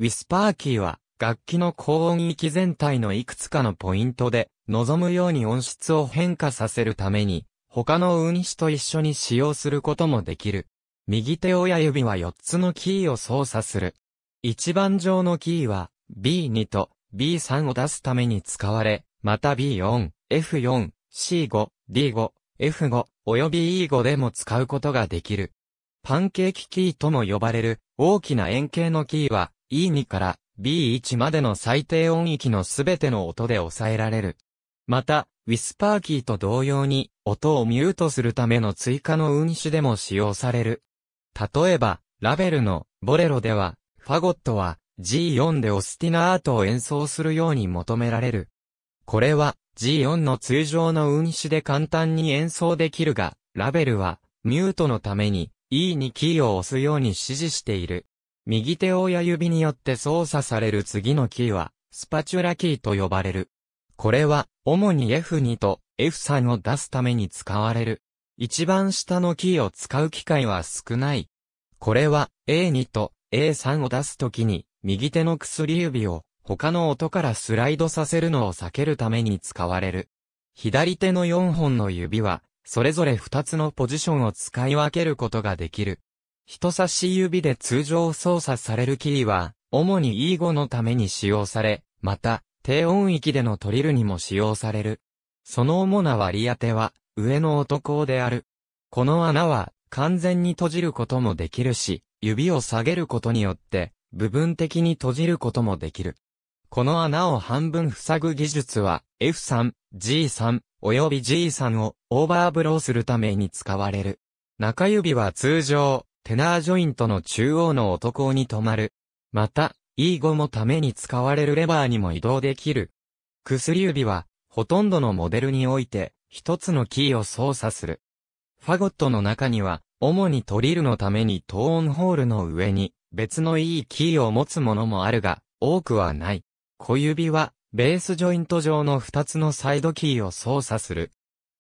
ウィスパーキーは、楽器の高音域全体のいくつかのポイントで、望むように音質を変化させるために、他の運指と一緒に使用することもできる。右手親指は4つのキーを操作する。一番上のキーは B2 と B3 を出すために使われ、また B4、F4、C5、D5、F5 および E5 でも使うことができる。パンケーキキーとも呼ばれる大きな円形のキーは E2 から B1 までの最低音域のすべての音で抑えられる。また、ウィスパーキーと同様に、音をミュートするための追加の運指でも使用される。例えば、ラベルのボレロでは、ファゴットは G4 でオスティナアートを演奏するように求められる。これは G4 の通常の運指で簡単に演奏できるが、ラベルはミュートのために E にキーを押すように指示している。右手親指によって操作される次のキーは、スパチュラキーと呼ばれる。これは、主に F2 と F3 を出すために使われる。一番下のキーを使う機会は少ない。これは、A2 と A3 を出すときに、右手の薬指を、他の音からスライドさせるのを避けるために使われる。左手の4本の指は、それぞれ2つのポジションを使い分けることができる。人差し指で通常操作されるキーは、主に E5 のために使用され、また、低音域でのトリルにも使用される。その主な割り当ては、上の音高である。この穴は、完全に閉じることもできるし、指を下げることによって、部分的に閉じることもできる。この穴を半分塞ぐ技術は、F3、G3、よび G3 をオーバーブローするために使われる。中指は通常、テナージョイントの中央の男に止まる。また、E5 もために使われるレバーにも移動できる。薬指は、ほとんどのモデルにおいて、一つのキーを操作する。ファゴットの中には、主にトリルのためにトーンホールの上に、別のいいキーを持つものもあるが、多くはない。小指は、ベースジョイント上の二つのサイドキーを操作する。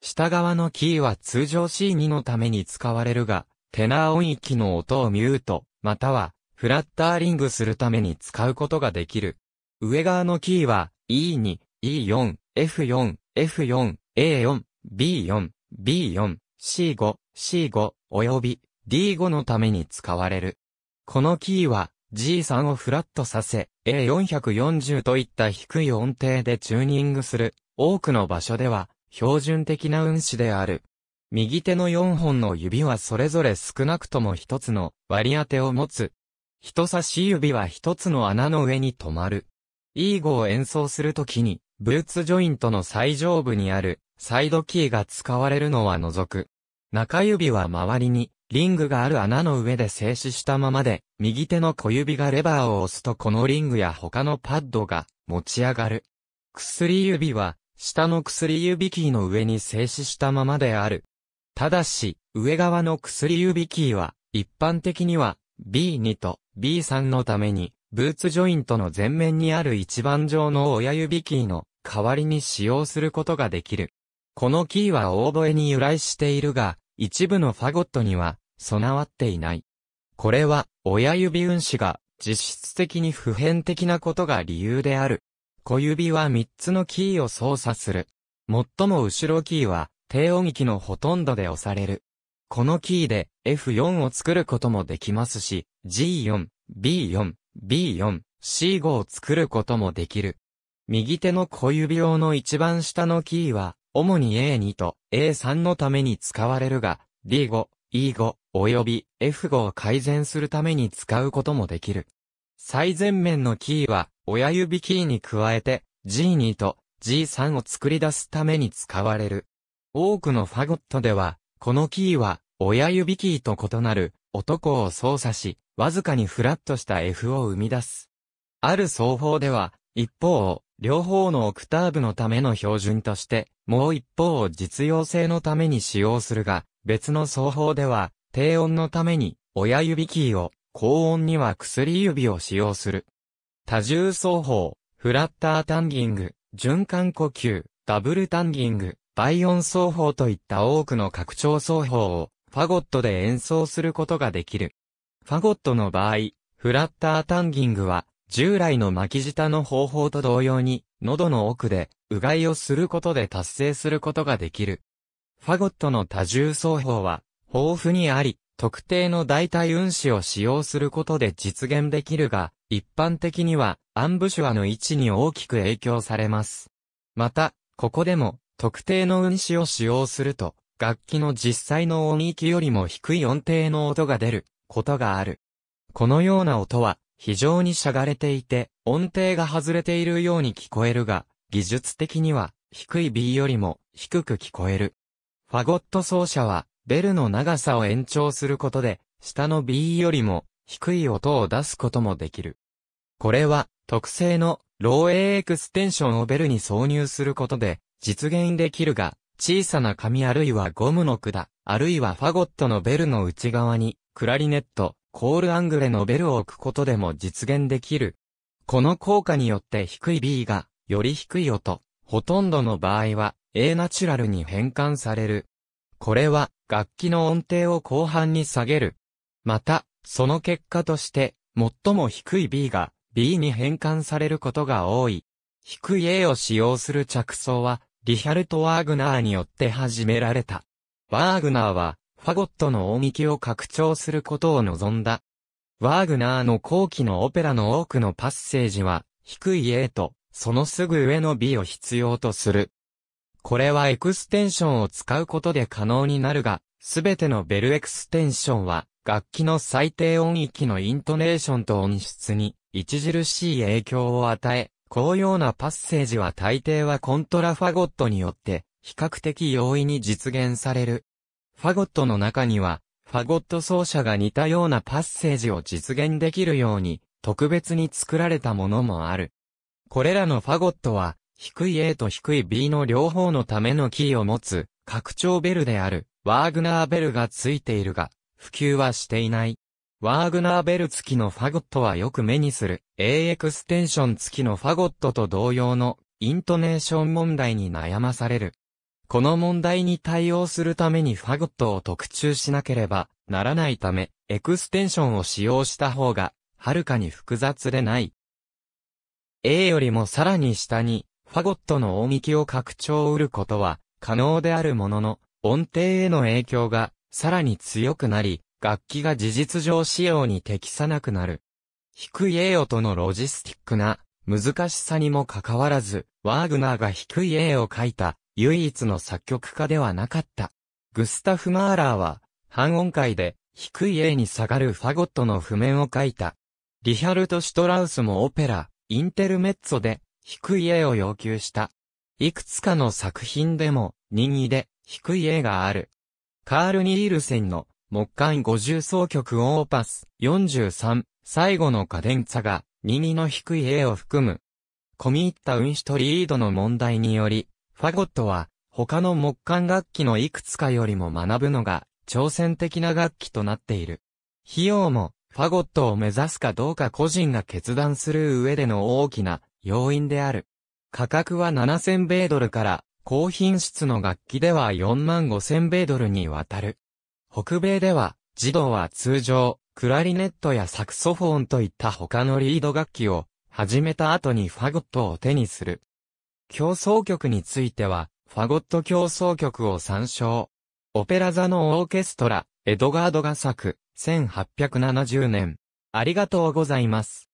下側のキーは通常 C2 のために使われるが、テナー音域の音をミュート、または、フラッターリングするために使うことができる。上側のキーは、E2、E4、F4、F4、A4、B4、B4、C5、C5、および D5 のために使われる。このキーは G3 をフラットさせ、A440 といった低い音程でチューニングする。多くの場所では標準的な運指である。右手の4本の指はそれぞれ少なくとも1つの割り当てを持つ。人差し指は1つの穴の上に止まる。イーゴを演奏するときに、ブーツジョイントの最上部にあるサイドキーが使われるのは除く。中指は周りにリングがある穴の上で静止したままで、右手の小指がレバーを押すとこのリングや他のパッドが持ち上がる。薬指は下の薬指キーの上に静止したままである。ただし、上側の薬指キーは、一般的には、B2 と B3 のために、ブーツジョイントの前面にある一番上の親指キーの代わりに使用することができる。このキーはオーボエに由来しているが、一部のファゴットには備わっていない。これは、親指運指が実質的に普遍的なことが理由である。小指は3つのキーを操作する。最も後ろキーは、低音域のほとんどで押される。このキーで F4 を作ることもできますし、G4、B4、B4、C5 を作ることもできる。右手の小指用の一番下のキーは、主に A2 と A3 のために使われるが、D5、E5、および F5 を改善するために使うこともできる。最前面のキーは、親指キーに加えて、G2 と G3 を作り出すために使われる。多くのファゴットでは、このキーは、親指キーと異なる、男を操作し、わずかにフラッとした F を生み出す。ある奏法では、一方両方のオクターブのための標準として、もう一方を実用性のために使用するが、別の奏法では、低音のために、親指キーを、高音には薬指を使用する。多重奏法、フラッタータンギング、循環呼吸、ダブルタンギング、倍音奏法といった多くの拡張奏法をファゴットで演奏することができる。ファゴットの場合、フラッタータンギングは従来の巻き舌の方法と同様に喉の奥でうがいをすることで達成することができる。ファゴットの多重奏法は豊富にあり、特定の代替運指を使用することで実現できるが、一般的にはアンブシュアの位置に大きく影響されます。また、ここでも特定の運指を使用すると、楽器の実際の音域よりも低い音程の音が出ることがある。このような音は非常にしゃがれていて、音程が外れているように聞こえるが、技術的には低い B よりも低く聞こえる。ファゴット奏者はベルの長さを延長することで、下の B よりも低い音を出すこともできる。これは特製のローエエクステンションをベルに挿入することで、実現できるが、小さな紙あるいはゴムの管、あるいはファゴットのベルの内側に、クラリネット、コールアングレのベルを置くことでも実現できる。この効果によって低い B が、より低い音、ほとんどの場合は A ナチュラルに変換される。これは、楽器の音程を後半に下げる。また、その結果として、最も低い B が B に変換されることが多い。低い A を使用する着想は、リヒャルト・ワーグナーによって始められた。ワーグナーは、ファゴットの音域を拡張することを望んだ。ワーグナーの後期のオペラの多くのパッセージは、低い A と、そのすぐ上の B を必要とする。これはエクステンションを使うことで可能になるが、すべてのベルエクステンションは、楽器の最低音域のイントネーションと音質に、著しい影響を与え、こうようなパッセージは大抵はコントラファゴットによって比較的容易に実現される。ファゴットの中には、ファゴット奏者が似たようなパッセージを実現できるように特別に作られたものもある。これらのファゴットは、低い A と低い B の両方のためのキーを持つ、拡張ベルである、ワーグナーベルがついているが、普及はしていない。ワーグナーベル付きのファゴットはよく目にする、A エクステンション付きのファゴットと同様の、イントネーション問題に悩まされる。この問題に対応するためにファゴットを特注しなければならないため、エクステンションを使用した方が、はるかに複雑でない。A よりもさらに下に、ファゴットの音域を拡張を売ることは可能であるものの、音程への影響がさらに強くなり、楽器が事実上仕様に適さなくなる。低い A 音のロジスティックな難しさにもかかわらず、ワーグナーが低い A を書いた唯一の作曲家ではなかった。グスタフ・マーラーは、半音階で低い A に下がるファゴットの譜面を書いた。リヒャルト・シュトラウスもオペラ、インテルメッツォで低い A を要求した。いくつかの作品でも、任意で低い A がある。カール・ニールセンの木管五重奏曲オーパス43、最後のカデンツァが、耳の低い A を含む。込み入った運指とリードの問題により、ファゴットは、他の木管楽器のいくつかよりも学ぶのが、挑戦的な楽器となっている。費用も、ファゴットを目指すかどうか個人が決断する上での大きな要因である。価格は7000米ドルから、高品質の楽器では4万5000米ドルにわたる。北米では、児童は通常、クラリネットやサクソフォンといった他のリード楽器を始めた後にファゴットを手にする。競争曲については、ファゴット競争曲を参照。オペラ座のオーケストラ、エドガードが作、1870年。ありがとうございます。